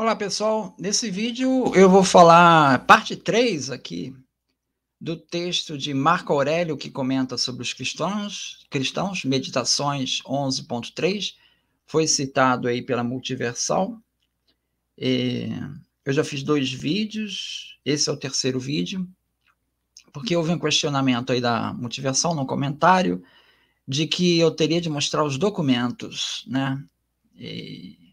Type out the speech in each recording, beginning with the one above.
Olá pessoal, nesse vídeo eu vou falar parte 3 aqui do texto de Marco Aurélio que comenta sobre os cristãos, cristãos Meditações 11.3, foi citado aí pela Multiversal. E é, eu já fiz dois vídeos, esse é o terceiro vídeo, porque houve um questionamento aí da Multiversal no comentário de que eu teria de mostrar os documentos, né? E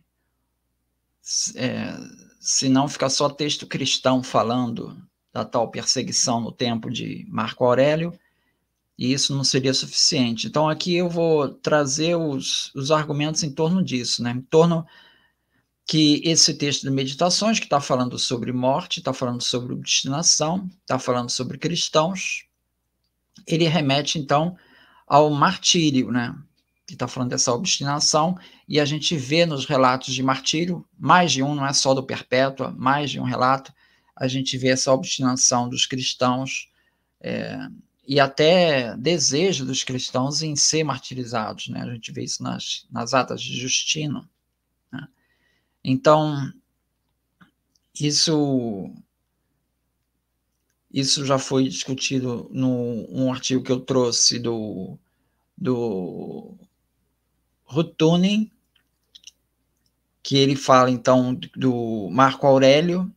é, se não fica só texto cristão falando da tal perseguição no tempo de Marco Aurélio, e isso não seria suficiente. Então, aqui eu vou trazer os, os argumentos em torno disso, né? em torno que esse texto de Meditações, que está falando sobre morte, está falando sobre obstinação, está falando sobre cristãos, ele remete, então, ao martírio, né? que está falando dessa obstinação, e a gente vê nos relatos de martírio, mais de um, não é só do Perpétua, mais de um relato, a gente vê essa obstinação dos cristãos é, e até desejo dos cristãos em ser martirizados. Né? A gente vê isso nas, nas atas de Justino. Né? Então, isso isso já foi discutido num um artigo que eu trouxe do, do Rutunin, que ele fala então do Marco Aurélio,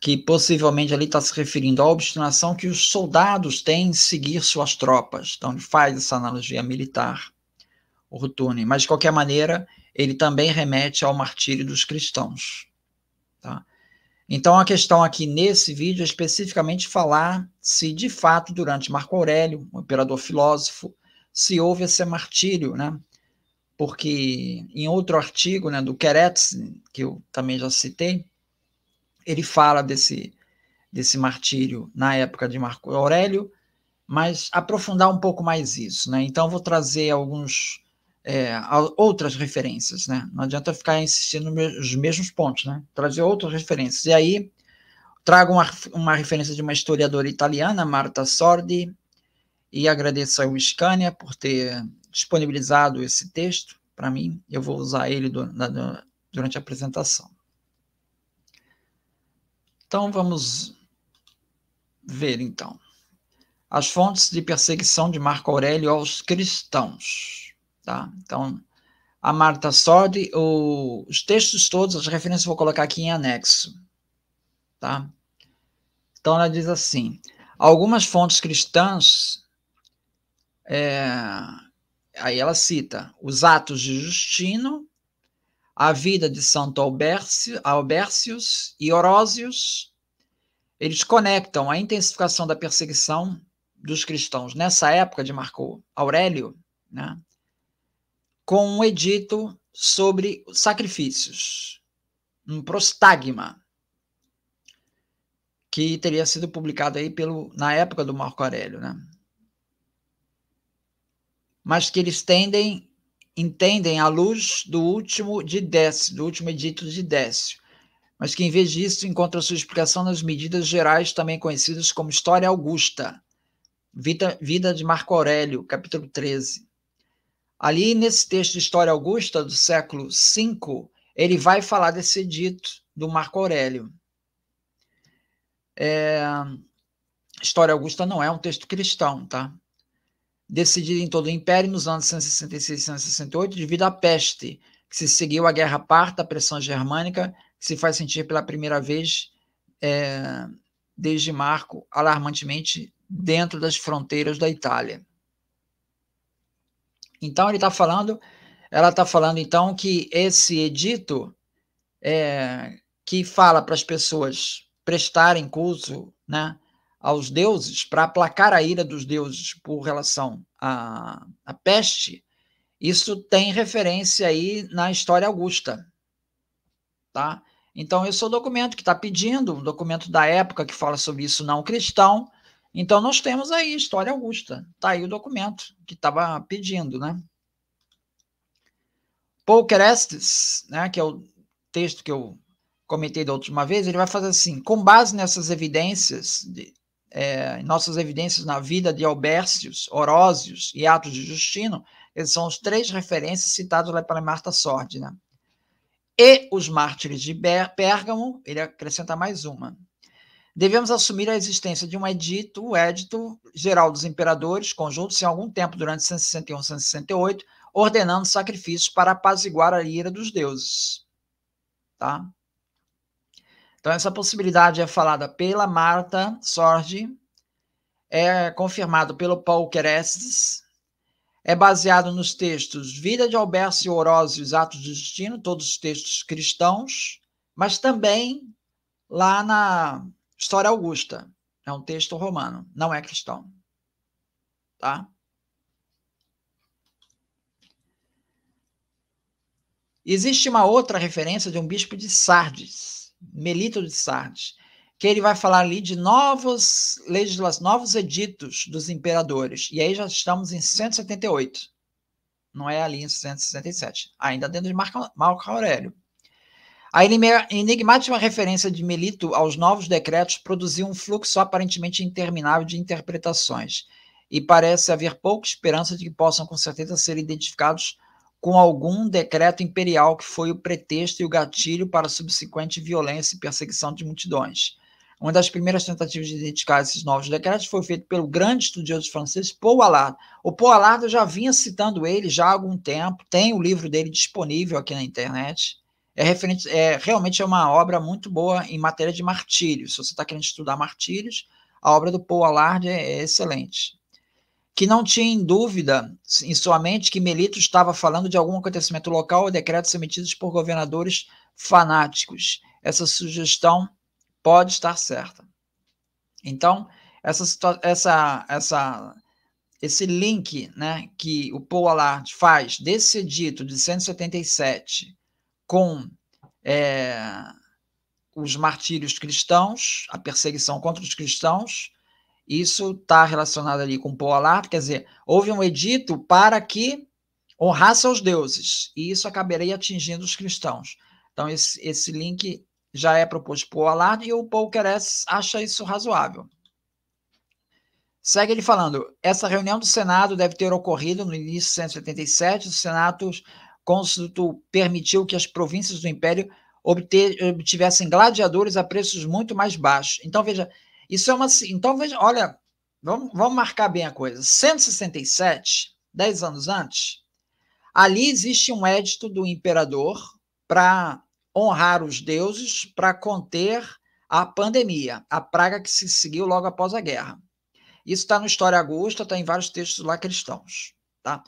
que possivelmente ali está se referindo à obstinação que os soldados têm em seguir suas tropas. Então ele faz essa analogia militar, o Rutunin. Mas de qualquer maneira, ele também remete ao martírio dos cristãos. Tá? Então a questão aqui nesse vídeo é especificamente falar se de fato durante Marco Aurélio, o imperador filósofo, se houve esse martírio, né? porque em outro artigo né, do Keretz, que eu também já citei, ele fala desse, desse martírio na época de Marco Aurélio, mas aprofundar um pouco mais isso. Né? Então, vou trazer alguns é, outras referências. Né? Não adianta ficar insistindo nos mesmos pontos, né? trazer outras referências. E aí, trago uma, uma referência de uma historiadora italiana, Marta Sordi, e agradeço ao Scania por ter disponibilizado esse texto para mim, eu vou usar ele do, na, durante a apresentação. Então vamos ver então. As fontes de perseguição de Marco Aurélio aos cristãos, tá? Então a Marta Sordi, o, os textos todos, as referências eu vou colocar aqui em anexo, tá? Então ela diz assim: algumas fontes cristãs é, aí ela cita os atos de Justino, a vida de Santo Albercio, e Orósios. Eles conectam a intensificação da perseguição dos cristãos nessa época de Marco Aurélio, né, com um edito sobre sacrifícios, um prostagma que teria sido publicado aí pelo na época do Marco Aurélio, né? mas que eles tendem, entendem à luz do último de Décio, do último edito de Décio, mas que em vez disso encontra sua explicação nas medidas gerais também conhecidas como História Augusta, Vida, Vida de Marco Aurélio, capítulo 13. Ali nesse texto História Augusta do século V, ele vai falar desse edito do Marco Aurélio. É, História Augusta não é um texto cristão, tá? decidida em todo o Império nos anos 166 e 168 devido à peste, que se seguiu à Guerra Parta, a pressão germânica, que se faz sentir pela primeira vez é, desde Marco, alarmantemente, dentro das fronteiras da Itália. Então ele está falando, ela está falando então que esse edito é, que fala para as pessoas prestarem culto, né, aos deuses, para aplacar a ira dos deuses por relação à, à peste, isso tem referência aí na história augusta, tá? Então, esse é o documento que está pedindo, um documento da época que fala sobre isso não cristão. Então, nós temos aí história augusta, está aí o documento que estava pedindo, né? Paul Crestes, né, que é o texto que eu comentei da última vez, ele vai fazer assim: com base nessas evidências de, é, nossas evidências na vida de Albércios, Horósios e Atos de Justino, eles são os três referências citados lá pela Marta Sórdina. Né? E os mártires de Pérgamo, ele acrescenta mais uma. Devemos assumir a existência de um edito, o Edito Geral dos Imperadores, conjunto-se algum tempo durante 161 168, ordenando sacrifícios para apaziguar a ira dos deuses. Tá? Então, essa possibilidade é falada pela Marta Sorge, é confirmado pelo Paul Kerestes, é baseado nos textos Vida de Alberto Oroz e os Atos do Destino, todos os textos cristãos, mas também lá na História Augusta. É um texto romano, não é cristão. Tá? Existe uma outra referência de um bispo de Sardes, Melito de Sardes, que ele vai falar ali de novos legislas, novos editos dos imperadores. E aí já estamos em 178. Não é ali em 167. Ainda dentro de Marco, Marco Aurélio. A enigmática referência de Melito aos novos decretos produziu um fluxo aparentemente interminável de interpretações, e parece haver pouca esperança de que possam com certeza ser identificados com algum decreto imperial que foi o pretexto e o gatilho para a subsequente violência e perseguição de multidões. Uma das primeiras tentativas de identificar esses novos decretos foi feita pelo grande estudioso francês Paul Allard. O Paul Allard eu já vinha citando ele já há algum tempo, tem o livro dele disponível aqui na internet. É, referente, é realmente é uma obra muito boa em matéria de martírios. Se você está querendo estudar martírios, a obra do Paul Allard é, é excelente que não tinha em dúvida em sua mente que Melito estava falando de algum acontecimento local ou decretos emitidos por governadores fanáticos. Essa sugestão pode estar certa. Então, essa, essa, essa, esse link né, que o Paul Allard faz desse edito de 177 com é, os martírios cristãos, a perseguição contra os cristãos, isso está relacionado ali com Poalar, quer dizer, houve um edito para que honrasse aos deuses, e isso acabaria atingindo os cristãos. Então, esse, esse link já é proposto por Allard e o Paul Keres acha isso razoável. Segue ele falando: essa reunião do Senado deve ter ocorrido no início de 177. O Senado Cônsuto permitiu que as províncias do Império obter, obtivessem gladiadores a preços muito mais baixos. Então, veja, isso é uma. Então, veja, olha, vamos, vamos marcar bem a coisa. 167, 10 anos antes, ali existe um édito do imperador para honrar os deuses, para conter a pandemia, a praga que se seguiu logo após a guerra. Isso está no História Augusta, está em vários textos lá cristãos. Tá?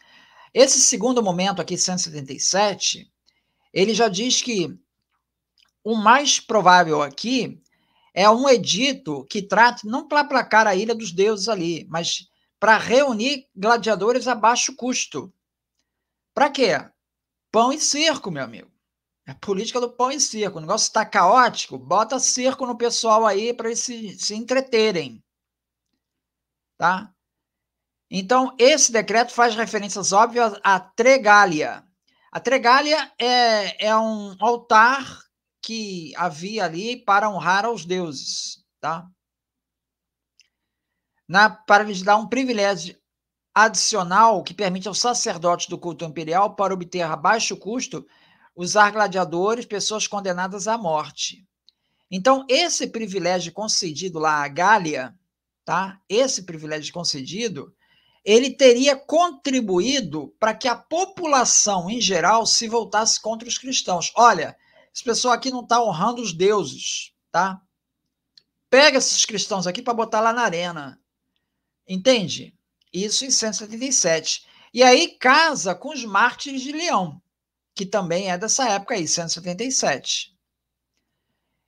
Esse segundo momento aqui, 177, ele já diz que o mais provável aqui é um edito que trata, não para aplacar a ilha dos deuses ali, mas para reunir gladiadores a baixo custo. Para quê? Pão e circo, meu amigo. É a política do pão e circo. O negócio está caótico, bota circo no pessoal aí para eles se, se entreterem. Tá? Então, esse decreto faz referências óbvias à Tregália. A Tregália é, é um altar que havia ali para honrar aos deuses, tá? Na, para lhes dar um privilégio adicional que permite aos sacerdotes do culto imperial, para obter a baixo custo, usar gladiadores, pessoas condenadas à morte. Então, esse privilégio concedido lá à Gália, tá? Esse privilégio concedido, ele teria contribuído para que a população em geral se voltasse contra os cristãos. Olha, esse pessoal aqui não está honrando os deuses, tá? Pega esses cristãos aqui para botar lá na arena. Entende? Isso em 177. E aí casa com os mártires de Leão, que também é dessa época aí, 177.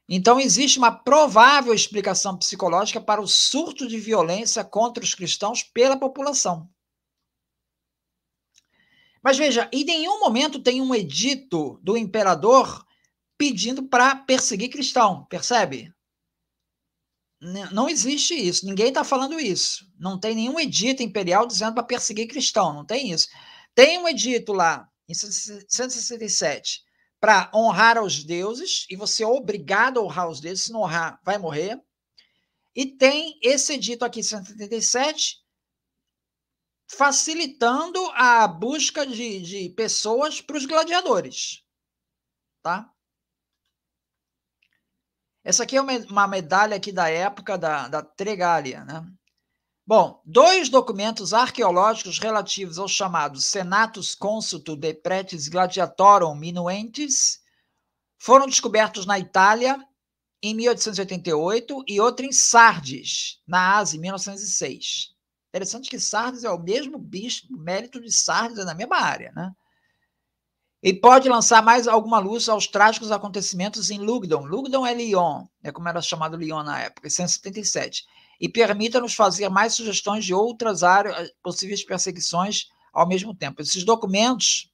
Então, existe uma provável explicação psicológica para o surto de violência contra os cristãos pela população. Mas veja, em nenhum momento tem um edito do imperador pedindo para perseguir cristão, percebe? Não existe isso, ninguém está falando isso. Não tem nenhum edito imperial dizendo para perseguir cristão, não tem isso. Tem um edito lá, em 167, para honrar aos deuses, e você é obrigado a honrar os deuses, se não honrar, vai morrer. E tem esse edito aqui, 177, facilitando a busca de, de pessoas para os gladiadores. Tá? Essa aqui é uma medalha aqui da época da, da Tregália, né? Bom, dois documentos arqueológicos relativos aos chamados Senatus Consulto de Pretis Gladiatorum Minuentes foram descobertos na Itália em 1888 e outro em Sardes, na Ásia, em 1906. Interessante que Sardes é o mesmo bispo, mérito de Sardes é na mesma área, né? E pode lançar mais alguma luz aos trágicos acontecimentos em Lugdon. Lugdon é Lyon, é como era chamado Lyon na época, em 177. E permita-nos fazer mais sugestões de outras áreas, eh, possíveis perseguições ao mesmo tempo. Esses documentos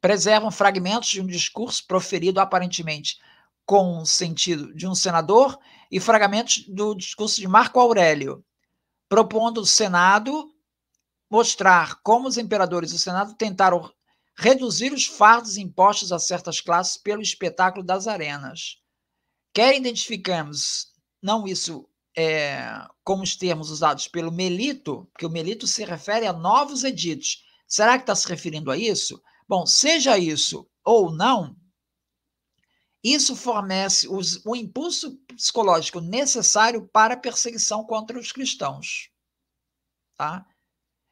preservam fragmentos de um discurso proferido aparentemente com o sentido de um senador e fragmentos do discurso de Marco Aurélio, propondo o Senado mostrar como os imperadores e o Senado tentaram reduzir os fardos impostos a certas classes pelo espetáculo das arenas. Quer identificamos não isso é, como os termos usados pelo Melito, que o Melito se refere a novos editos. Será que está se referindo a isso? Bom, seja isso ou não, isso fornece os, o impulso psicológico necessário para a perseguição contra os cristãos. Tá?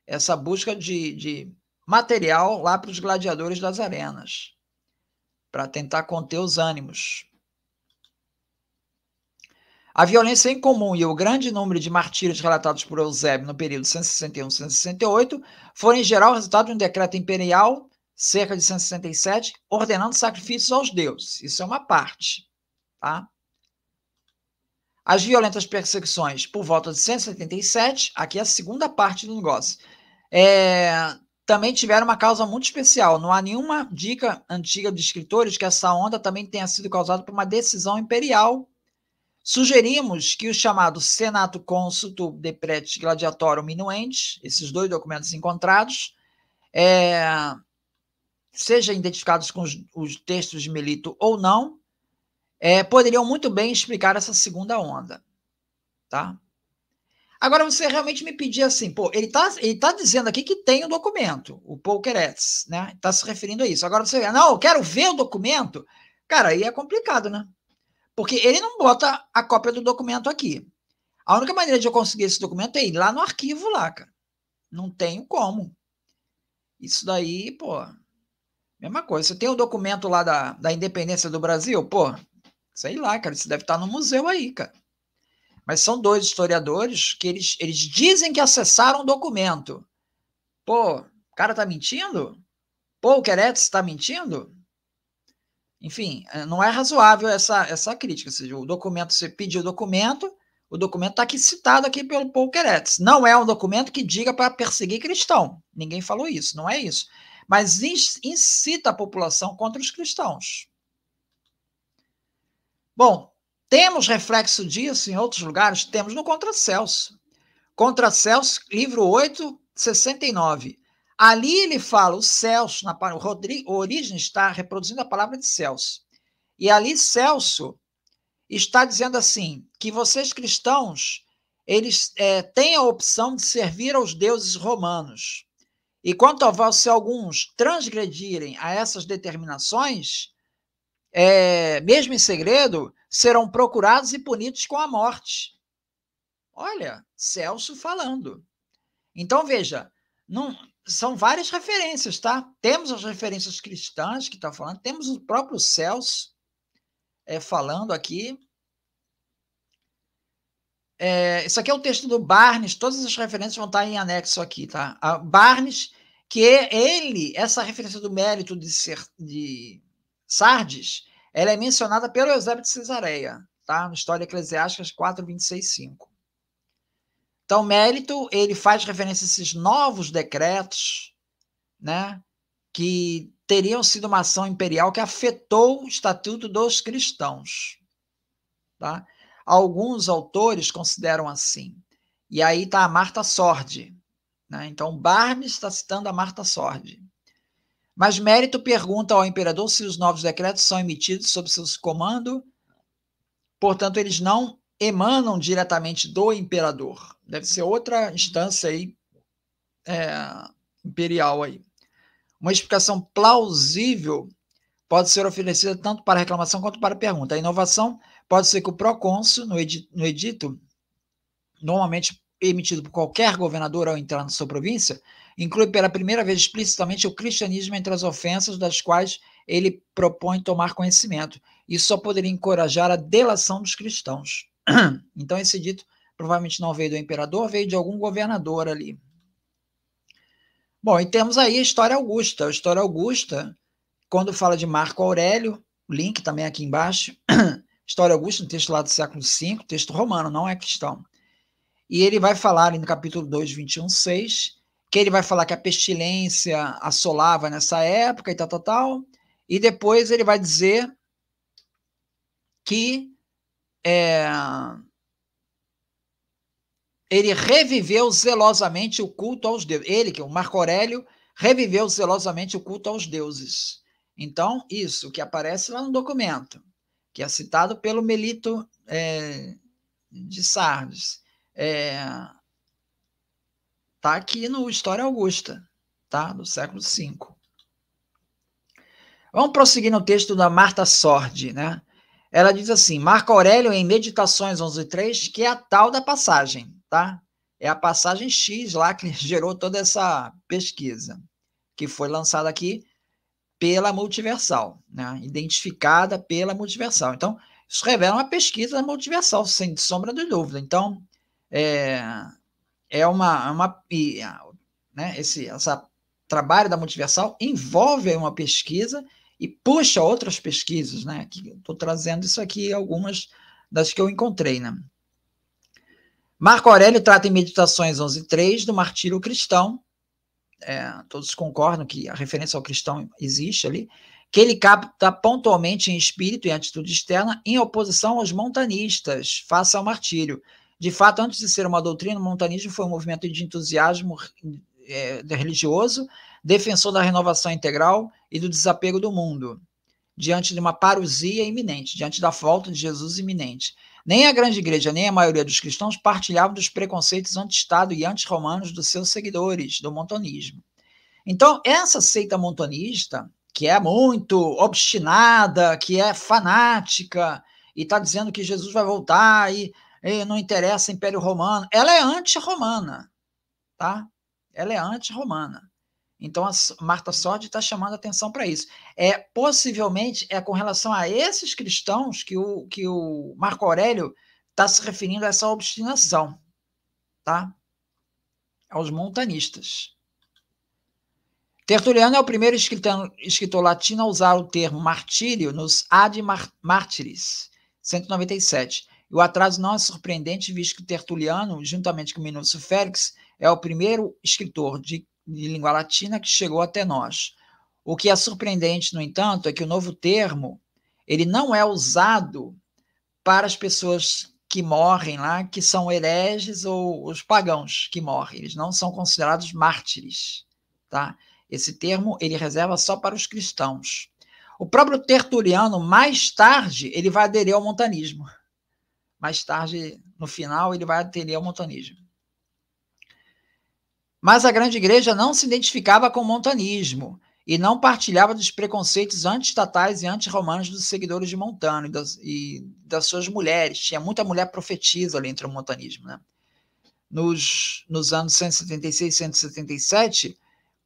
Essa busca de, de material lá para os gladiadores das arenas, para tentar conter os ânimos. A violência é incomum e o grande número de martírios relatados por Eusébio no período 161-168 foram, em geral, resultado de um decreto imperial, cerca de 167, ordenando sacrifícios aos deuses. Isso é uma parte. Tá? As violentas perseguições por volta de 177, aqui é a segunda parte do negócio, é, também tiveram uma causa muito especial. Não há nenhuma dica antiga de escritores que essa onda também tenha sido causada por uma decisão imperial. Sugerimos que o chamado Senato Consulto de Prete Gladiatório esses dois documentos encontrados, é, sejam identificados com os, os, textos de Melito ou não, é, poderiam muito bem explicar essa segunda onda. Tá? Agora, você realmente me pedir assim, pô, ele tá, ele tá dizendo aqui que tem o um documento, o Paul né? Tá se referindo a isso. Agora você, não, eu quero ver o documento. Cara, aí é complicado, né? Porque ele não bota a cópia do documento aqui. A única maneira de eu conseguir esse documento é ir lá no arquivo lá, cara. Não tenho como. Isso daí, pô, mesma coisa. Você tem o um documento lá da, da independência do Brasil, pô, sei lá, cara, isso deve estar tá no museu aí, cara mas são dois historiadores que eles, eles dizem que acessaram o documento. Pô, o cara está mentindo? Pô, o Queretz está mentindo? Enfim, eh, não é razoável essa, essa crítica. Ou seja, o documento, você pediu o documento, o documento está aqui citado aqui pelo Paul Queretz. Não é um documento que diga para perseguir cristão. Ninguém falou isso, não é isso. Mas incita a população contra os cristãos. Bom, temos reflexo disso em outros lugares? Temos no Contra Celso. Contra Celso, livro 8, 69. Ali ele fala, o Celso, na o Rodrigo, origem está reproduzindo a palavra de Celso. E ali Celso está dizendo assim, que vocês cristãos, eles é, têm a opção de servir aos deuses romanos. E quanto ao vós, se alguns transgredirem a essas determinações, é, mesmo em segredo, serão procurados e punidos com a morte. Olha, Celso falando. Então, veja, não, são várias referências, tá? Temos as referências cristãs que está falando, temos o próprio Celso é, falando aqui. É, isso aqui é o texto do Barnes, todas as referências vão estar tá em anexo aqui, tá? A Barnes, que ele, essa referência do mérito de, ser, de Sardes, ela é mencionada pelo Eusébio de Cesareia, tá? No História Eclesiástica 4, 26, 5. Então, mérito, ele faz referência a esses novos decretos, né? Que teriam sido uma ação imperial que afetou o estatuto dos cristãos, tá? Alguns autores consideram assim. E aí está a Marta Sordi, né? Então, Barnes está citando a Marta Sordi. Mas Mérito pergunta ao imperador se os novos decretos são emitidos sob seu comando, portanto, eles não emanam diretamente do imperador. Deve ser outra instância aí, é, imperial aí. Uma explicação plausível pode ser oferecida tanto para reclamação quanto para pergunta. A inovação pode ser que o procônsul, no, edito, normalmente emitido por qualquer governador ao entrar na sua província, inclui pela primeira vez explicitamente o cristianismo entre as ofensas das quais ele propõe tomar conhecimento. Isso só poderia encorajar a delação dos cristãos. Então, esse dito provavelmente não veio do imperador, veio de algum governador ali. Bom, e temos aí a história Augusta. A história Augusta, quando fala de Marco Aurélio, link também aqui embaixo, história Augusta, um texto lá do século V, texto romano, não é cristão. E ele vai falar no capítulo 2, 21, 6, que ele vai falar que a pestilência assolava nessa época e tal, tal, tal. E depois ele vai dizer que é, ele reviveu zelosamente o culto aos deuses. Ele, que é o Marco Aurélio, reviveu zelosamente o culto aos deuses. Então, isso que aparece lá no documento, que é citado pelo Melito é, de Sardes é, tá aqui no História Augusta, tá? Do século V. Vamos prosseguir no texto da Marta Sordi, né? Ela diz assim: Marco Aurélio, em Meditações 11.3, que é a tal da passagem, tá? É a passagem X lá que gerou toda essa pesquisa, que foi lançada aqui pela Multiversal, né? identificada pela Multiversal. Então, isso revela uma pesquisa da Multiversal, sem sombra de dúvida. Então, é, é uma, é uma né, esse essa trabalho da Multiversal envolve uma pesquisa e puxa outras pesquisas, né? Que estou trazendo isso aqui algumas das que eu encontrei, né? Marco Aurélio trata em Meditações 11.3 do martírio cristão, é, todos concordam que a referência ao cristão existe ali, que ele capta pontualmente em espírito e atitude externa em oposição aos montanistas, face ao martírio, de fato, antes de ser uma doutrina, o montanismo foi um movimento de entusiasmo é, religioso, defensor da renovação integral e do desapego do mundo, diante de uma parousia iminente, diante da falta de Jesus iminente. Nem a grande igreja, nem a maioria dos cristãos partilhavam dos preconceitos anti-Estado e anti-romanos dos seus seguidores, do montanismo. Então, essa seita montanista que é muito obstinada, que é fanática, e está dizendo que Jesus vai voltar, e é, não interessa Império Romano. Ela é anti-romana, tá? Ela é anti-romana. Então a Marta Sordi está chamando atenção para isso. É possivelmente é com relação a esses cristãos que o que o Marco Aurélio está se referindo a essa obstinação, tá? Aos montanistas. Tertuliano é o primeiro escritor, escritor latino a usar o termo martírio nos Ad Martiris, 197 o atraso não é surpreendente, visto que Tertuliano, juntamente com Minúcio Félix, é o primeiro escritor de, de língua latina que chegou até nós. O que é surpreendente, no entanto, é que o novo termo ele não é usado para as pessoas que morrem lá, que são hereges ou os pagãos que morrem. Eles não são considerados mártires, tá? Esse termo ele reserva só para os cristãos. O próprio Tertuliano, mais tarde, ele vai aderir ao montanismo mais tarde, no final, ele vai aderir ao montanismo. Mas a grande igreja não se identificava com o montanismo e não partilhava dos preconceitos anti-estatais e anti-romanos dos seguidores de Montano e das, e das, suas mulheres. Tinha muita mulher profetisa ali entre o montanismo. Né? Nos, nos anos 176 e 177,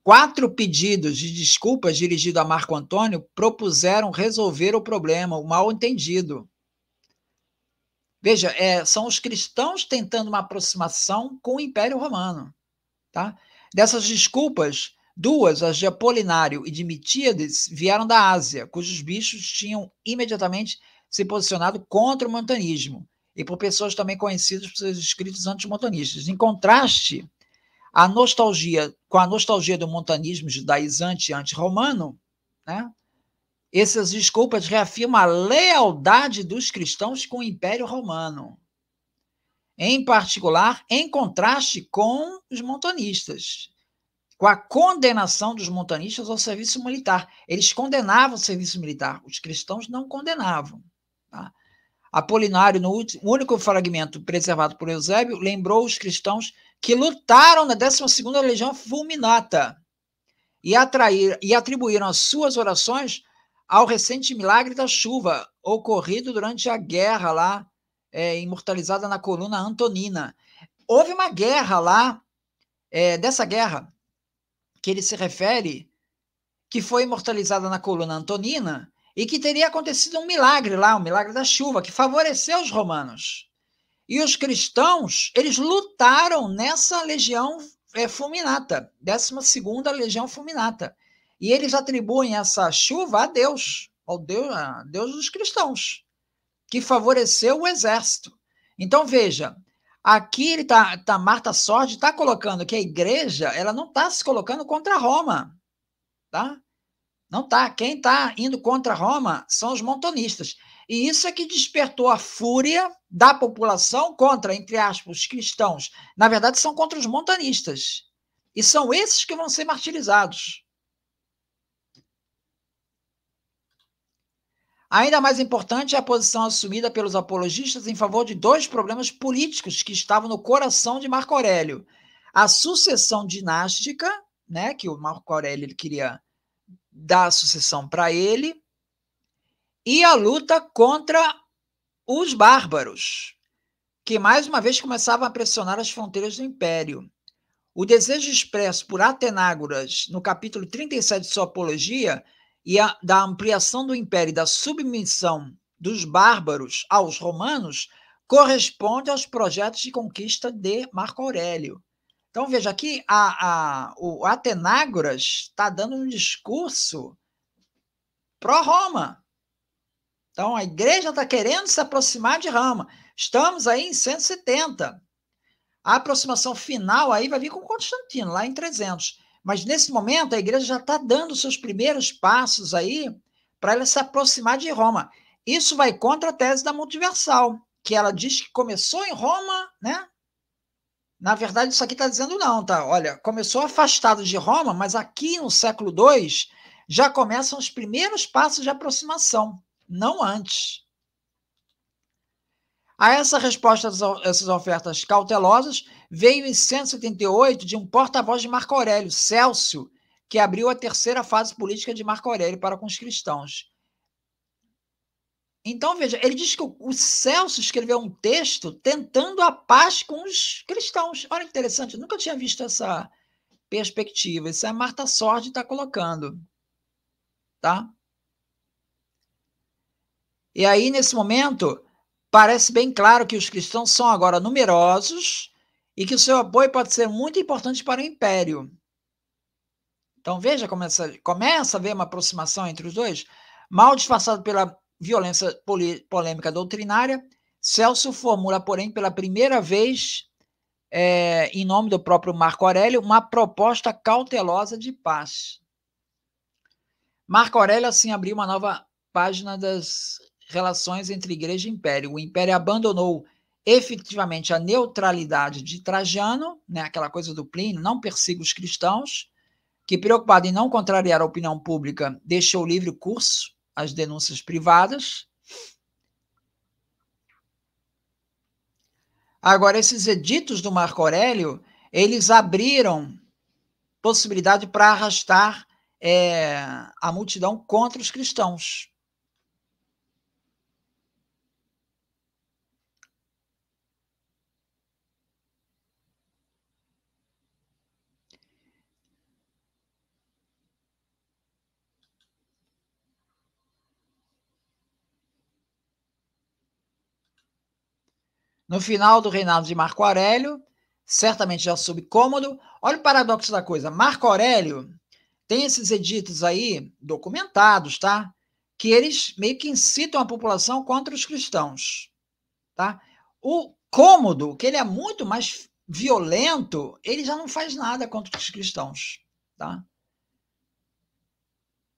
quatro pedidos de desculpas dirigidos a Marco Antônio propuseram resolver o problema, o mal entendido Veja, é, são os cristãos tentando uma aproximação com o Império Romano. Tá? Dessas desculpas, duas, as de Apolinário e de Mitíades, vieram da Ásia, cujos bichos tinham imediatamente se posicionado contra o montanismo, e por pessoas também conhecidas por seus escritos antimontanistas. Em contraste, a nostalgia, com a nostalgia do montanismo judaizante anti-romano, né? Essas desculpas reafirmam a lealdade dos cristãos com o Império Romano, em particular, em contraste com os montanistas, com a condenação dos montanistas ao serviço militar. Eles condenavam o serviço militar, os cristãos não condenavam. Tá? Apolinário, no único fragmento preservado por Eusébio, lembrou os cristãos que lutaram na 12 Legião Fulminata e, atrair, e atribuíram as suas orações ao recente milagre da chuva ocorrido durante a guerra lá, é, imortalizada na coluna Antonina. Houve uma guerra lá, é, dessa guerra que ele se refere, que foi imortalizada na coluna Antonina e que teria acontecido um milagre lá, um milagre da chuva, que favoreceu os romanos. E os cristãos, eles lutaram nessa legião é, fulminata, 12ª legião fulminata. E eles atribuem essa chuva a Deus, ao Deus, a Deus dos cristãos, que favoreceu o exército. Então, veja, aqui ele tá, tá Marta Sordi está colocando que a igreja ela não está se colocando contra Roma, tá? Não tá. Quem está indo contra Roma são os montonistas. E isso é que despertou a fúria da população contra, entre aspas, os cristãos. Na verdade, são contra os montanistas. E são esses que vão ser martirizados. Ainda mais importante é a posição assumida pelos apologistas em favor de dois problemas políticos que estavam no coração de Marco Aurélio: a sucessão dinástica, né, que o Marco Aurélio queria dar a sucessão para ele, e a luta contra os bárbaros, que mais uma vez começavam a pressionar as fronteiras do império. O desejo expresso por Atenágoras no capítulo 37 de sua Apologia e a, da ampliação do império e da submissão dos bárbaros aos romanos corresponde aos projetos de conquista de Marco Aurélio. Então, veja, aqui a, a, o Atenágoras está dando um discurso pró-Roma. Então, a igreja está querendo se aproximar de Roma. Estamos aí em 170. A aproximação final aí vai vir com Constantino, lá em 300. Mas nesse momento a igreja já está dando seus primeiros passos aí para ela se aproximar de Roma. Isso vai contra a tese da multiversal, que ela diz que começou em Roma, né? Na verdade, isso aqui está dizendo não, tá? Olha, começou afastado de Roma, mas aqui no século II já começam os primeiros passos de aproximação, não antes. A essa resposta a essas ofertas cautelosas veio em 178 de um porta-voz de Marco Aurélio, Celso, que abriu a terceira fase política de Marco Aurélio para com os cristãos. Então, veja, ele diz que o Celso escreveu um texto tentando a paz com os cristãos. Olha que interessante, eu nunca tinha visto essa perspectiva. Isso é a Marta Sordi está colocando. Tá? E aí, nesse momento, parece bem claro que os cristãos são agora numerosos e que o seu apoio pode ser muito importante para o império. Então veja como essa, começa a haver uma aproximação entre os dois. Mal disfarçado pela violência polêmica doutrinária, Celso formula, porém, pela primeira vez, é, em nome do próprio Marco Aurélio, uma proposta cautelosa de paz. Marco Aurélio, assim, abriu uma nova página das relações entre igreja e império. O império abandonou efetivamente a neutralidade de Trajano, né, aquela coisa do Plínio, não persiga os cristãos, que, preocupado em não contrariar a opinião pública, deixou livre curso às denúncias privadas. Agora, esses editos do Marco Aurélio, eles abriram possibilidade para arrastar é, a multidão contra os cristãos. No final do reinado de Marco Aurélio, certamente já sob Cômodo, olha o paradoxo da coisa. Marco Aurélio tem esses editos aí documentados, tá? Que eles meio que incitam a população contra os cristãos, tá? O Cômodo, que ele é muito mais violento, ele já não faz nada contra os cristãos, tá?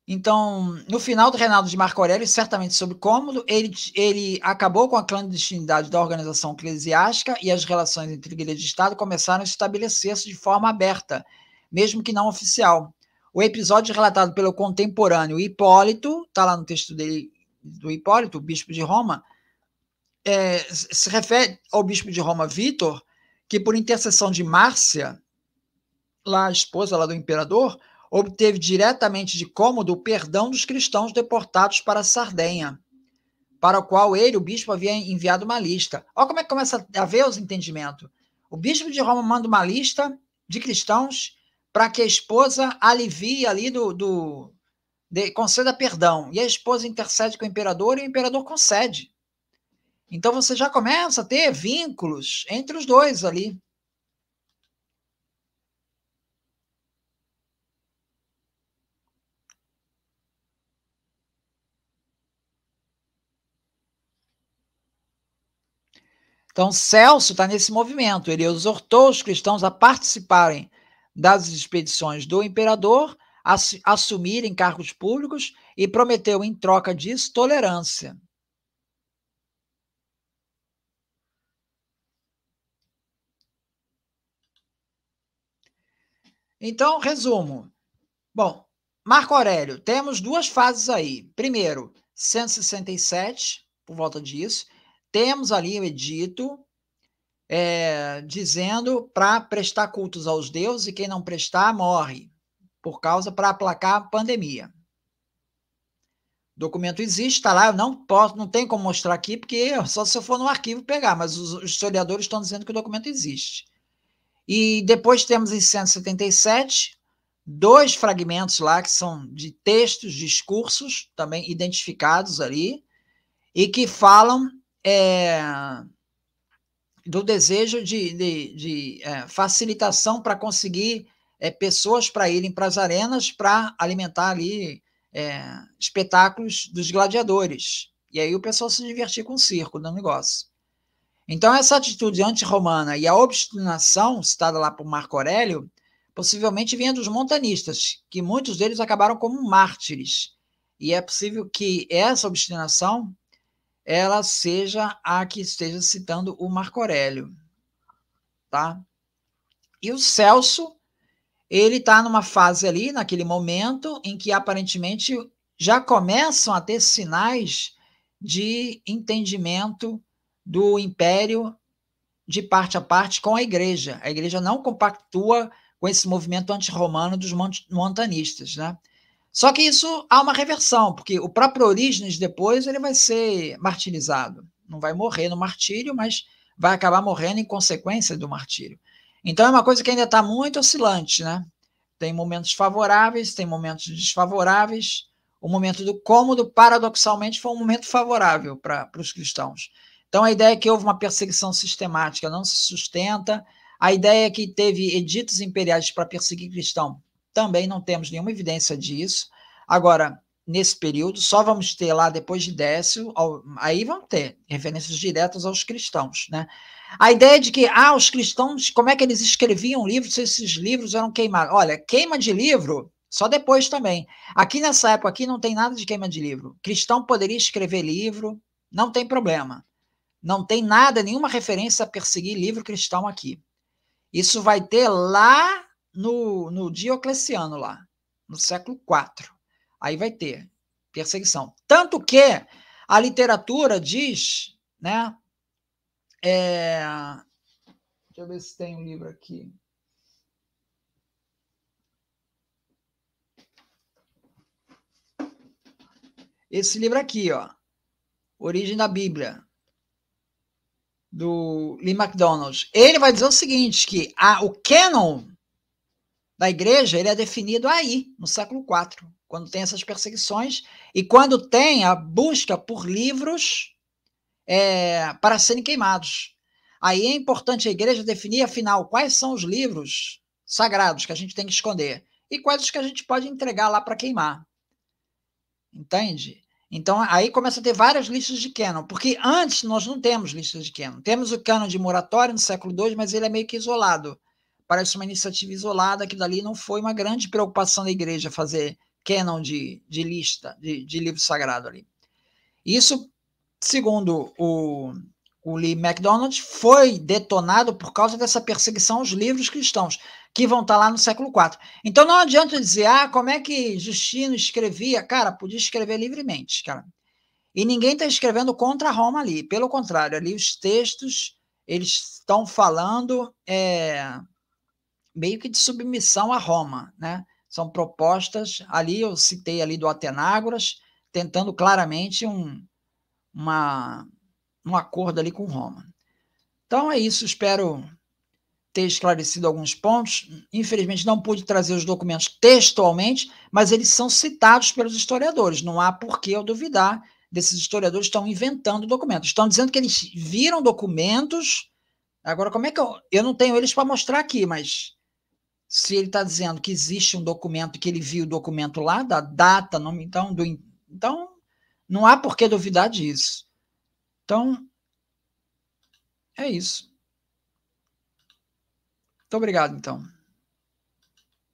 Então, no final do reinado de Marco Aurélio, certamente sobre cômodo, ele, ele acabou com a clandestinidade da organização eclesiástica e as relações entre igreja e Estado começaram a estabelecer-se de forma aberta, mesmo que não oficial. O episódio relatado pelo contemporâneo Hipólito, está lá no texto dele, do Hipólito, bispo de Roma, é, se refere ao bispo de Roma Vítor, que por intercessão de Márcia, lá a esposa lá do imperador, obteve diretamente de Cômodo o perdão dos cristãos deportados para a Sardenha, para o qual ele, o bispo, havia enviado uma lista. Olha como é que começa a haver os entendimentos. O bispo de Roma manda uma lista de cristãos para que a esposa alivie ali do. do de, conceda perdão. E a esposa intercede com o imperador e o imperador concede. Então você já começa a ter vínculos entre os dois ali. Então, Celso está nesse movimento. Ele exortou os cristãos a participarem das expedições do imperador, a assumirem cargos públicos e prometeu, em troca disso, tolerância. Então, resumo. Bom, Marco Aurélio, temos duas fases aí. Primeiro, 167, por volta disso, temos ali o edito é, dizendo para prestar cultos aos deuses e quem não prestar morre, por causa para aplacar a pandemia. O documento existe, está lá, eu não posso, não tem como mostrar aqui, porque é só se eu for no arquivo pegar, mas os, os historiadores estão dizendo que o documento existe. E depois temos em 177 dois fragmentos lá que são de textos, discursos também identificados ali, e que falam é, do desejo de, de, de é, facilitação para conseguir é, pessoas para irem para as arenas para alimentar ali é, espetáculos dos gladiadores. E aí o pessoal se divertir com o circo no negócio. Então, essa atitude anti-romana e a obstinação citada lá por Marco Aurélio possivelmente vinha dos montanistas, que muitos deles acabaram como mártires. E é possível que essa obstinação ela seja a que esteja citando o Marco Aurélio, tá? E o Celso, ele está numa fase ali, naquele momento, em que aparentemente já começam a ter sinais de entendimento do império de parte a parte com a igreja. A igreja não compactua com esse movimento antirromano dos montanistas, né? Só que isso há uma reversão, porque o próprio Orígenes depois ele vai ser martirizado. Não vai morrer no martírio, mas vai acabar morrendo em consequência do martírio. Então é uma coisa que ainda está muito oscilante, né? Tem momentos favoráveis, tem momentos desfavoráveis. O momento do cômodo, paradoxalmente, foi um momento favorável para os cristãos. Então a ideia é que houve uma perseguição sistemática, não se sustenta. A ideia é que teve editos imperiais para perseguir cristão também não temos nenhuma evidência disso. Agora, nesse período, só vamos ter lá depois de Décio, aí vão ter referências diretas aos cristãos, né? A ideia de que, ah, os cristãos, como é que eles escreviam livros se esses livros eram queimados? Olha, queima de livro, só depois também. Aqui nessa época aqui não tem nada de queima de livro. Cristão poderia escrever livro, não tem problema. Não tem nada, nenhuma referência a perseguir livro cristão aqui. Isso vai ter lá no, no Diocleciano lá, no século IV. Aí vai ter perseguição. Tanto que a literatura diz, né? É, deixa eu ver se tem um livro aqui. Esse livro aqui, ó. Origem da Bíblia, do Lee MacDonald. Ele vai dizer o seguinte, que a, o canon da igreja, ele é definido aí, no século IV, quando tem essas perseguições e quando tem a busca por livros é, para serem queimados. Aí é importante a igreja definir, afinal, quais são os livros sagrados que a gente tem que esconder e quais os que a gente pode entregar lá para queimar. Entende? Então, aí começa a ter várias listas de canon, porque antes nós não temos listas de canon. Temos o canon de moratório no século II, mas ele é meio que isolado. Parece uma iniciativa isolada, que dali não foi uma grande preocupação da igreja fazer canon de, de lista, de, de livro sagrado ali. Isso, segundo o, o Lee MacDonald, foi detonado por causa dessa perseguição aos livros cristãos, que vão estar tá lá no século IV. Então não adianta dizer, ah, como é que Justino escrevia? Cara, podia escrever livremente, cara. E ninguém está escrevendo contra Roma ali. Pelo contrário, ali os textos eles estão falando é, meio que de submissão a Roma, né? São propostas ali, eu citei ali do Atenágoras, tentando claramente um, uma, um acordo ali com Roma. Então é isso, espero ter esclarecido alguns pontos. Infelizmente não pude trazer os documentos textualmente, mas eles são citados pelos historiadores, não há por que eu duvidar desses historiadores estão inventando documentos. Estão dizendo que eles viram documentos. Agora, como é que eu. Eu não tenho eles para mostrar aqui, mas se ele está dizendo que existe um documento, que ele viu o documento lá, da data, nome, então, do, então não há por que duvidar disso. Então, é isso. Muito obrigado, então.